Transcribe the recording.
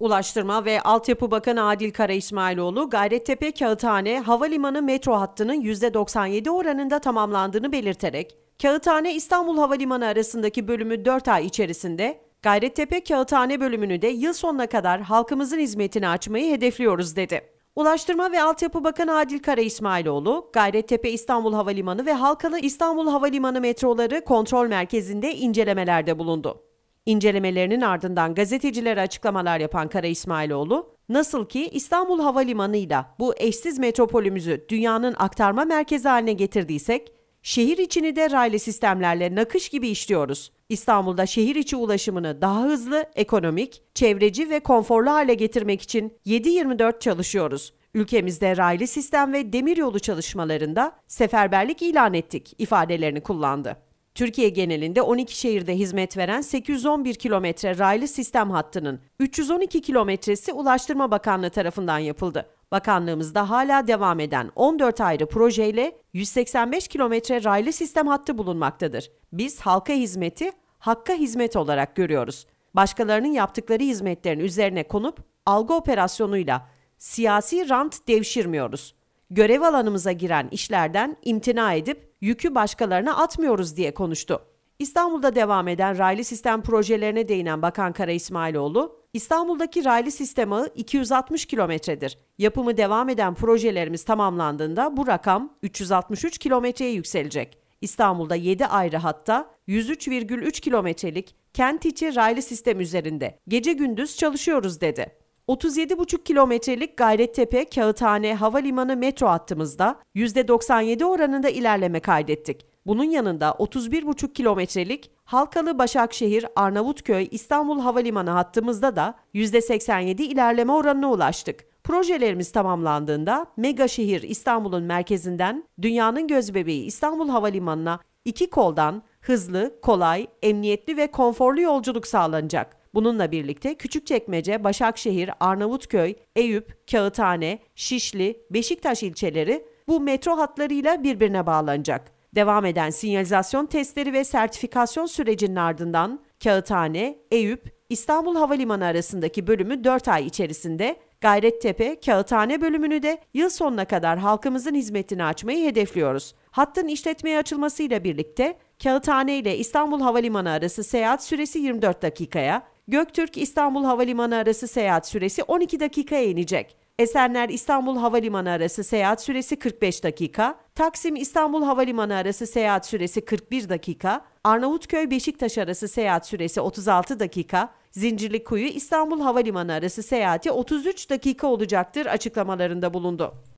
Ulaştırma ve Altyapı Bakanı Adil Kara İsmailoğlu, Gayrettepe Kağıthane Havalimanı metro hattının %97 oranında tamamlandığını belirterek, Kağıthane İstanbul Havalimanı arasındaki bölümü 4 ay içerisinde, Gayrettepe Kağıthane bölümünü de yıl sonuna kadar halkımızın hizmetini açmayı hedefliyoruz dedi. Ulaştırma ve Altyapı Bakanı Adil Kara İsmailoğlu, Gayrettepe İstanbul Havalimanı ve Halkalı İstanbul Havalimanı metroları kontrol merkezinde incelemelerde bulundu. İncelemelerinin ardından gazetecilere açıklamalar yapan Kara İsmailoğlu, nasıl ki İstanbul Havalimanı'yla bu eşsiz metropolümüzü dünyanın aktarma merkezi haline getirdiysek, şehir içini de raylı sistemlerle nakış gibi işliyoruz. İstanbul'da şehir içi ulaşımını daha hızlı, ekonomik, çevreci ve konforlu hale getirmek için 7-24 çalışıyoruz. Ülkemizde raylı sistem ve demiryolu çalışmalarında seferberlik ilan ettik ifadelerini kullandı. Türkiye genelinde 12 şehirde hizmet veren 811 kilometre raylı sistem hattının 312 kilometresi Ulaştırma Bakanlığı tarafından yapıldı. Bakanlığımızda hala devam eden 14 ayrı projeyle 185 kilometre raylı sistem hattı bulunmaktadır. Biz halka hizmeti hakka hizmet olarak görüyoruz. Başkalarının yaptıkları hizmetlerin üzerine konup algı operasyonuyla siyasi rant devşirmiyoruz. Görev alanımıza giren işlerden imtina edip yükü başkalarına atmıyoruz diye konuştu. İstanbul'da devam eden raylı sistem projelerine değinen Bakan Kara İsmailoğlu, İstanbul'daki raylı sistem ağı 260 kilometredir. Yapımı devam eden projelerimiz tamamlandığında bu rakam 363 kilometreye yükselecek. İstanbul'da 7 ayrı hatta 103,3 kilometrelik kent içi raylı sistem üzerinde gece gündüz çalışıyoruz dedi. 37,5 kilometrelik Gayrettepe Kağıthane Havalimanı metro hattımızda %97 oranında ilerleme kaydettik. Bunun yanında 31,5 kilometrelik Halkalı Başakşehir Arnavutköy İstanbul Havalimanı hattımızda da %87 ilerleme oranına ulaştık. Projelerimiz tamamlandığında mega şehir İstanbul'un merkezinden dünyanın gözbebeği İstanbul Havalimanı'na iki koldan hızlı, kolay, emniyetli ve konforlu yolculuk sağlanacak. Bununla birlikte Küçükçekmece, Başakşehir, Arnavutköy, Eyüp, Kağıthane, Şişli, Beşiktaş ilçeleri bu metro hatlarıyla birbirine bağlanacak. Devam eden sinyalizasyon testleri ve sertifikasyon sürecinin ardından Kağıthane, Eyüp, İstanbul Havalimanı arasındaki bölümü 4 ay içerisinde, Gayrettepe, Kağıthane bölümünü de yıl sonuna kadar halkımızın hizmetini açmayı hedefliyoruz. Hattın işletmeye açılmasıyla birlikte Kağıthane ile İstanbul Havalimanı arası seyahat süresi 24 dakikaya, Göktürk İstanbul Havalimanı arası seyahat süresi 12 dakikaya inecek. Esenler İstanbul Havalimanı arası seyahat süresi 45 dakika, Taksim İstanbul Havalimanı arası seyahat süresi 41 dakika, Arnavutköy Beşiktaş arası seyahat süresi 36 dakika, Zincirlikuyu İstanbul Havalimanı arası seyahati 33 dakika olacaktır açıklamalarında bulundu.